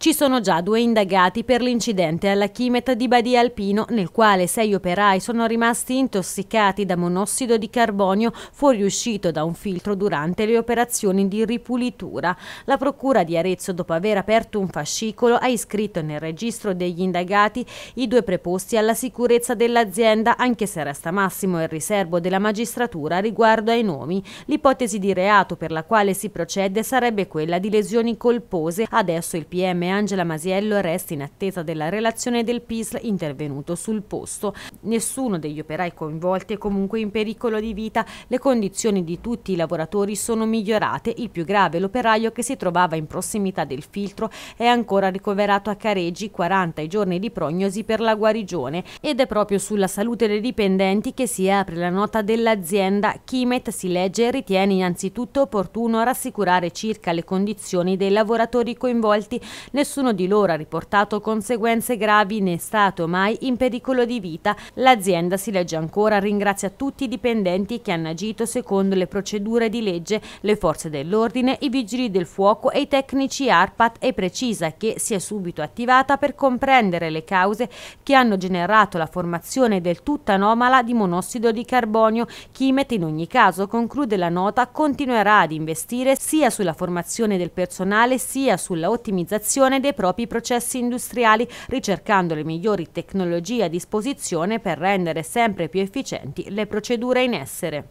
Ci sono già due indagati per l'incidente alla chimeta di Badia Alpino, nel quale sei operai sono rimasti intossicati da monossido di carbonio fuoriuscito da un filtro durante le operazioni di ripulitura. La Procura di Arezzo, dopo aver aperto un fascicolo, ha iscritto nel registro degli indagati i due preposti alla sicurezza dell'azienda, anche se resta massimo il riservo della magistratura riguardo ai nomi. L'ipotesi di reato per la quale si procede sarebbe quella di lesioni colpose. Adesso il PM Angela Masiello resta in attesa della relazione del PISL intervenuto sul posto. Nessuno degli operai coinvolti è comunque in pericolo di vita, le condizioni di tutti i lavoratori sono migliorate, il più grave l'operaio che si trovava in prossimità del filtro è ancora ricoverato a Careggi 40 giorni di prognosi per la guarigione ed è proprio sulla salute dei dipendenti che si apre la nota dell'azienda. Kimet si legge e ritiene innanzitutto opportuno rassicurare circa le condizioni dei lavoratori coinvolti Nessuno di loro ha riportato conseguenze gravi né è stato mai in pericolo di vita. L'azienda, si legge ancora, ringrazia tutti i dipendenti che hanno agito secondo le procedure di legge, le forze dell'ordine, i vigili del fuoco e i tecnici ARPAT e precisa che si è subito attivata per comprendere le cause che hanno generato la formazione del tutto anomala di monossido di carbonio. Chimet in ogni caso, conclude la nota, continuerà ad investire sia sulla formazione del personale sia sulla ottimizzazione gestione dei propri processi industriali, ricercando le migliori tecnologie a disposizione per rendere sempre più efficienti le procedure in essere.